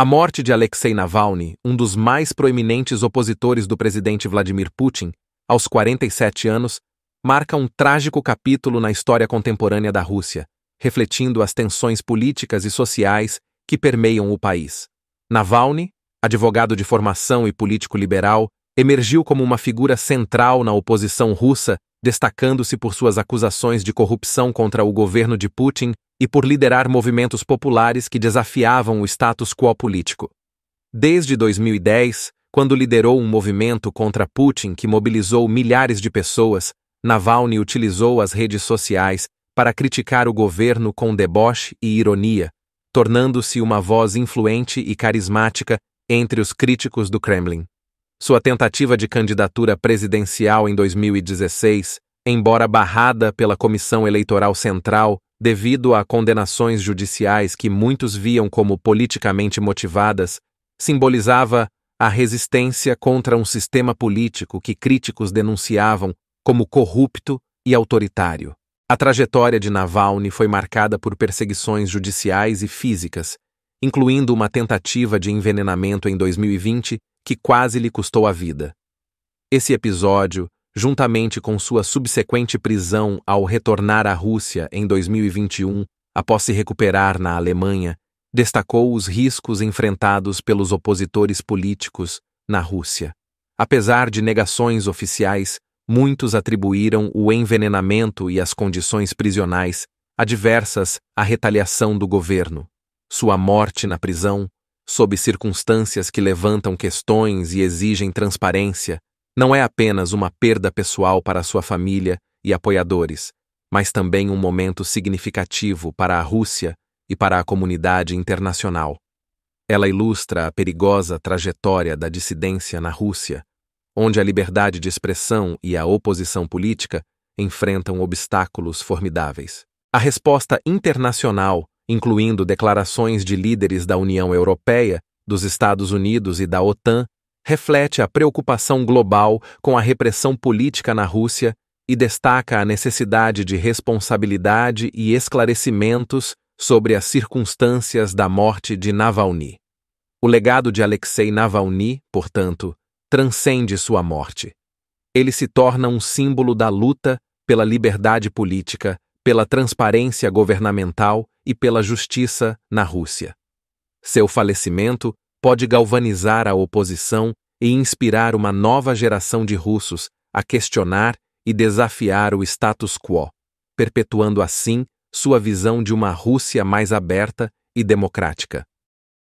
A morte de Alexei Navalny, um dos mais proeminentes opositores do presidente Vladimir Putin, aos 47 anos, marca um trágico capítulo na história contemporânea da Rússia, refletindo as tensões políticas e sociais que permeiam o país. Navalny, advogado de formação e político liberal, emergiu como uma figura central na oposição russa, destacando-se por suas acusações de corrupção contra o governo de Putin e por liderar movimentos populares que desafiavam o status quo político. Desde 2010, quando liderou um movimento contra Putin que mobilizou milhares de pessoas, Navalny utilizou as redes sociais para criticar o governo com deboche e ironia, tornando-se uma voz influente e carismática entre os críticos do Kremlin. Sua tentativa de candidatura presidencial em 2016, embora barrada pela Comissão Eleitoral Central devido a condenações judiciais que muitos viam como politicamente motivadas, simbolizava a resistência contra um sistema político que críticos denunciavam como corrupto e autoritário. A trajetória de Navalny foi marcada por perseguições judiciais e físicas, incluindo uma tentativa de envenenamento em 2020 que quase lhe custou a vida. Esse episódio juntamente com sua subsequente prisão ao retornar à Rússia em 2021, após se recuperar na Alemanha, destacou os riscos enfrentados pelos opositores políticos na Rússia. Apesar de negações oficiais, muitos atribuíram o envenenamento e as condições prisionais adversas à retaliação do governo. Sua morte na prisão, sob circunstâncias que levantam questões e exigem transparência, não é apenas uma perda pessoal para sua família e apoiadores, mas também um momento significativo para a Rússia e para a comunidade internacional. Ela ilustra a perigosa trajetória da dissidência na Rússia, onde a liberdade de expressão e a oposição política enfrentam obstáculos formidáveis. A resposta internacional, incluindo declarações de líderes da União Europeia, dos Estados Unidos e da OTAN, reflete a preocupação global com a repressão política na Rússia e destaca a necessidade de responsabilidade e esclarecimentos sobre as circunstâncias da morte de Navalny. O legado de Alexei Navalny, portanto, transcende sua morte. Ele se torna um símbolo da luta pela liberdade política, pela transparência governamental e pela justiça na Rússia. Seu falecimento pode galvanizar a oposição e inspirar uma nova geração de russos a questionar e desafiar o status quo, perpetuando assim sua visão de uma Rússia mais aberta e democrática.